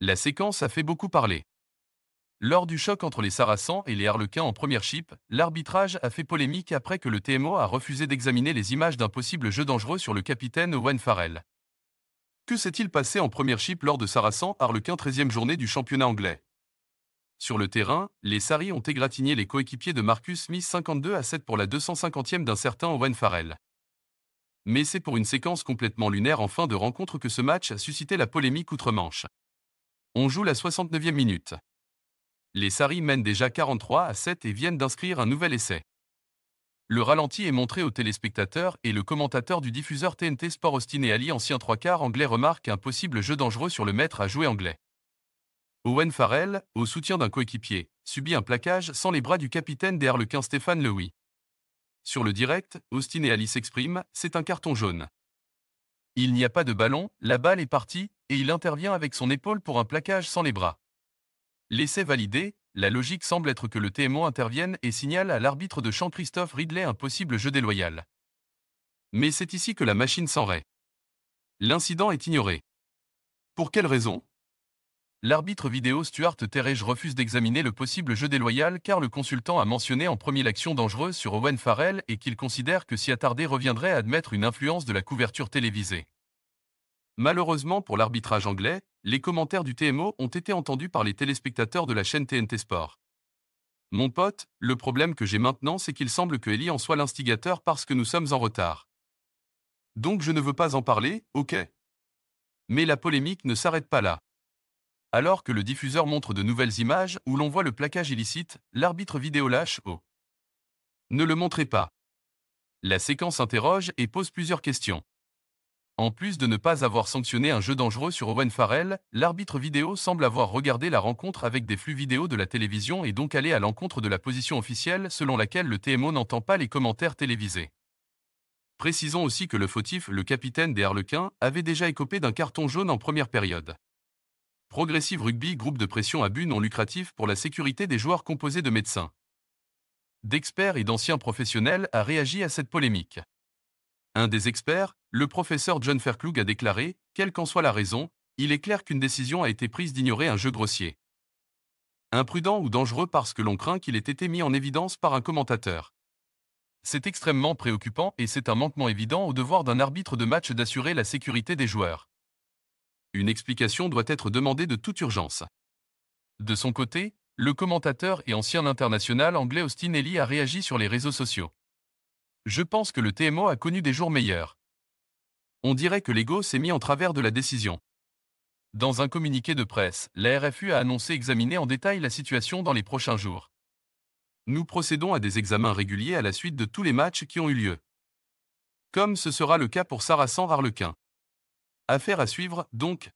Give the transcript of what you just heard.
La séquence a fait beaucoup parler. Lors du choc entre les Saracens et les Harlequins en première chip, l'arbitrage a fait polémique après que le TMO a refusé d'examiner les images d'un possible jeu dangereux sur le capitaine Owen Farrell. Que s'est-il passé en première chip lors de Saracens Harlequin 13e journée du championnat anglais Sur le terrain, les Saris ont égratigné les coéquipiers de Marcus Smith 52 à 7 pour la 250e d'un certain Owen Farrell. Mais c'est pour une séquence complètement lunaire en fin de rencontre que ce match a suscité la polémique outre-Manche. On joue la 69e minute. Les Saris mènent déjà 43 à 7 et viennent d'inscrire un nouvel essai. Le ralenti est montré aux téléspectateurs et le commentateur du diffuseur TNT Sport Austin et Ali, ancien 3 quarts anglais, remarque un possible jeu dangereux sur le maître à jouer anglais. Owen Farrell, au soutien d'un coéquipier, subit un plaquage sans les bras du capitaine des Harlequins Stéphane Lewy. Sur le direct, Austin et Ali s'expriment, c'est un carton jaune. Il n'y a pas de ballon, la balle est partie, et il intervient avec son épaule pour un plaquage sans les bras. L'essai validé, la logique semble être que le TMO intervienne et signale à l'arbitre de champ Christophe Ridley un possible jeu déloyal. Mais c'est ici que la machine s'enraye. L'incident est ignoré. Pour quelle raison L'arbitre vidéo Stuart Terrege refuse d'examiner le possible jeu déloyal car le consultant a mentionné en premier l'action dangereuse sur Owen Farrell et qu'il considère que s'y attarder reviendrait à admettre une influence de la couverture télévisée. Malheureusement pour l'arbitrage anglais, les commentaires du TMO ont été entendus par les téléspectateurs de la chaîne TNT Sport. Mon pote, le problème que j'ai maintenant, c'est qu'il semble que Ellie en soit l'instigateur parce que nous sommes en retard. Donc je ne veux pas en parler, ok. Mais la polémique ne s'arrête pas là. Alors que le diffuseur montre de nouvelles images où l'on voit le plaquage illicite, l'arbitre vidéo lâche au. Ne le montrez pas. La séquence interroge et pose plusieurs questions. En plus de ne pas avoir sanctionné un jeu dangereux sur Owen Farrell, l'arbitre vidéo semble avoir regardé la rencontre avec des flux vidéo de la télévision et donc aller à l'encontre de la position officielle selon laquelle le TMO n'entend pas les commentaires télévisés. Précisons aussi que le fautif, le capitaine des Harlequins, avait déjà écopé d'un carton jaune en première période. Progressive Rugby, groupe de pression à but non lucratif pour la sécurité des joueurs composé de médecins, d'experts et d'anciens professionnels, a réagi à cette polémique. Un des experts, le professeur John Fairclough a déclaré, quelle qu'en soit la raison, il est clair qu'une décision a été prise d'ignorer un jeu grossier. Imprudent ou dangereux parce que l'on craint qu'il ait été mis en évidence par un commentateur. C'est extrêmement préoccupant et c'est un manquement évident au devoir d'un arbitre de match d'assurer la sécurité des joueurs. Une explication doit être demandée de toute urgence. De son côté, le commentateur et ancien international anglais Austin Ellie a réagi sur les réseaux sociaux. Je pense que le TMO a connu des jours meilleurs. On dirait que l'ego s'est mis en travers de la décision. Dans un communiqué de presse, la RFU a annoncé examiner en détail la situation dans les prochains jours. Nous procédons à des examens réguliers à la suite de tous les matchs qui ont eu lieu. Comme ce sera le cas pour Saracen Harlequin. Affaire à suivre, donc,